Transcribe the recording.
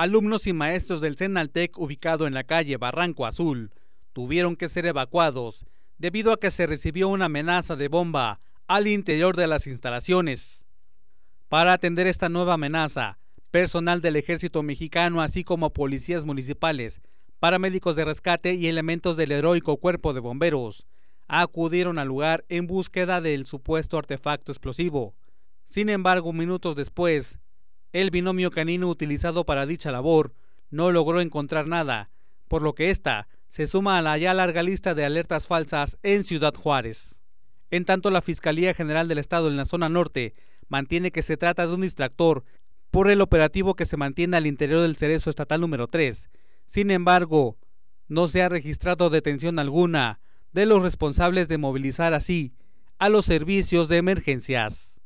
alumnos y maestros del CENALTEC ubicado en la calle Barranco Azul tuvieron que ser evacuados debido a que se recibió una amenaza de bomba al interior de las instalaciones. Para atender esta nueva amenaza, personal del ejército mexicano así como policías municipales, paramédicos de rescate y elementos del heroico cuerpo de bomberos acudieron al lugar en búsqueda del supuesto artefacto explosivo. Sin embargo, minutos después, el binomio canino utilizado para dicha labor no logró encontrar nada, por lo que esta se suma a la ya larga lista de alertas falsas en Ciudad Juárez. En tanto, la Fiscalía General del Estado en la zona norte mantiene que se trata de un distractor por el operativo que se mantiene al interior del cerezo estatal número 3. Sin embargo, no se ha registrado detención alguna de los responsables de movilizar así a los servicios de emergencias.